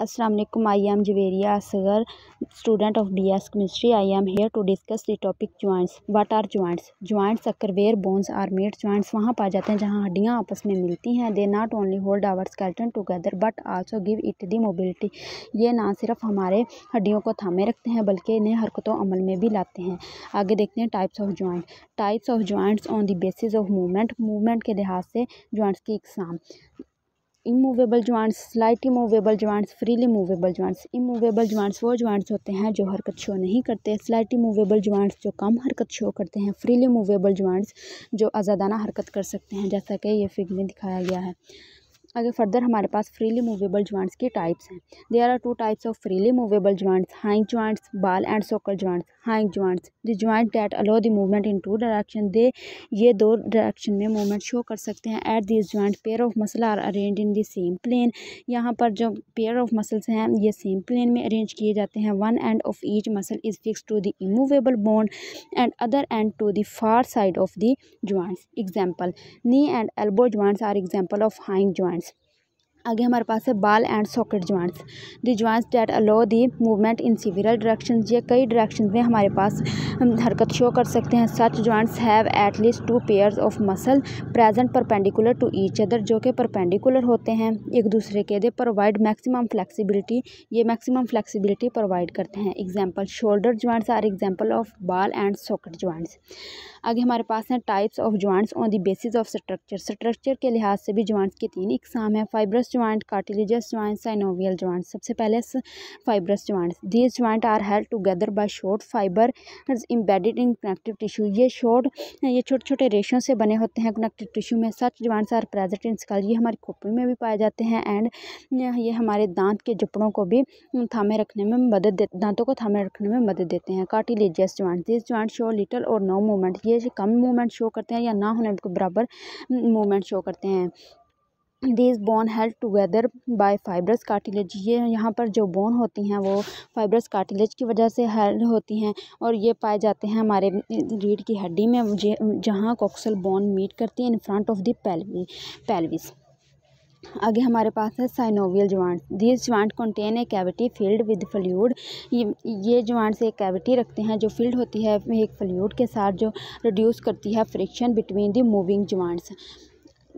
Aslam I am Javeria Asghar student of B S chemistry I am here to discuss the topic joints what are joints joints where bones are made joints वहाँ पाए जाते हैं जहाँ हड्डियाँ आपस में मिलती हैं they not only hold our skeleton together but also give it the mobility ये ना सिर्फ हमारे हड्डियों को थामे रखते हैं बल्कि इन्हें हरकतों अमल में भी लाते हैं आगे देखते हैं types of joint types of joints on the basis of movement movement के लिहाज से जॉइंट्स की इकसाम immovable joints slightly movable joints freely movable joints immovable joints वो जॉइंट्स होते हैं जो हरकत शो नहीं करते स्लाइटली मूवेबल जॉइंट्स जो कम हरकत शो करते हैं फ्रीली मूवेबल ज्वाइंट्स जो आज़ादाना हरकत कर सकते हैं जैसा कि ये फिग में दिखाया गया है आगे फर्दर हमारे पास फ्रीली मूवेबल ज्वाइंट्स के टाइप्स हैं they are two types of freely movable joints hinge joints ball and socket joints hinge joints the joint that allow the movement in two direction they ये दो direction में movement show कर सकते हैं at this joint pair of muscle are arrange in the same plane यहाँ पर जो pair of muscles हैं ये सेम प्लेन में अरेंज किए जाते हैं one end of each muscle is fix to the immovable bone and other end to the far side of the joints example knee and elbow joints are example of hinge joints आगे हमारे पास है ball and socket joints the joints that allow the movement in several direction ये कई direction में हमारे पास हम हरकत शो कर सकते हैं such joints have at least two pairs of muscle present perpendicular to each other जो कि परपेंडिकुलर होते हैं एक दूसरे के दे प्रोवाइड मैक्सिमम फ्लैक्सीबिलिटी ये मैक्सिमम फ्लैक्सीबिलिटी प्रोवाइड करते हैं example shoulder joints are example of ball and socket joints आगे हमारे पास हैं types of joints on the basis of structure structure के लिहाज से भी जॉइंट्स के तीन इकसाम है fibrous joint कार्टिलेजस joint synovial joint सबसे पहले fibrous joint this joint are held together by short fibre embedded in connective tissue ये शॉर्ट ये छोटे छोटे रेशों से बने होते हैं कनेक्टिव टिश्यू में such joints are present in skull ये हमारी खोपड़ी में भी पाए जाते हैं एंड ये हमारे दांत के जपड़ों को भी थामे रखने में मदद दांतों को थामे रखने में मदद देते हैं cartilaginous joint this joint show little और नो मूवमेंट ये कम मूवमेंट शो करते हैं या ना होने के बराबर मूवमेंट शो करते हैं this bone held together by fibrous cartilage ये यहाँ पर जो बोन होती हैं वो फाइब्रस कार्टिलेज की वजह से हेल्ड होती हैं और ये पाए जाते हैं हमारे रीढ़ की हड्डी में जहाँ कॉक्सल बोन मीट करती है in front of the pelvi pelvis आगे हमारे पास है synovial joint this joint contain a cavity filled with fluid ये ये से एक कैविटी रखते हैं जो फील्ड होती है एक फ्लूड के साथ जो रिड्यूस करती है friction between the moving joints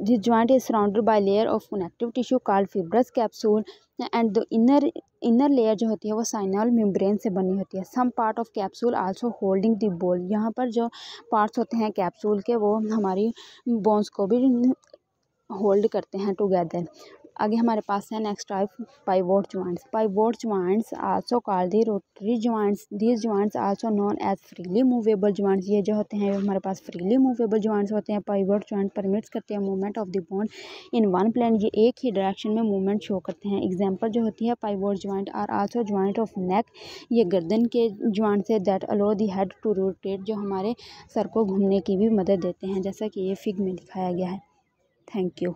this joint is surrounded by layer of connective tissue called fibrous capsule and the inner inner layer जो होती है वो साइनल मेम्ब्रेन से बनी होती है some part of capsule also holding the ball यहाँ पर जो पार्ट्स होते हैं कैप्सूल के वो हमारी बोन्स को भी होल्ड करते हैं टुगेदर आगे हमारे पास है next type pivot joints pivot joints also call the rotary joints these joints also known as freely movable joints ये जो होते हैं हमारे पास फ्रीली मूवेबल ज्वाइंट्स होते हैं पाइवोट ज्वाइंट परमिट्स करते हैं movement of the bone in one plane ये एक ही डायरेक्शन में मूवमेंट शो करते हैं एग्जाम्पल जो होती है pivot joint are also joint of neck ये गर्दन के ज्वाइंट्स है that allow the head to rotate जो हमारे सर को घूमने की भी मदद देते हैं जैसा कि ये फिग में दिखाया गया है थैंक यू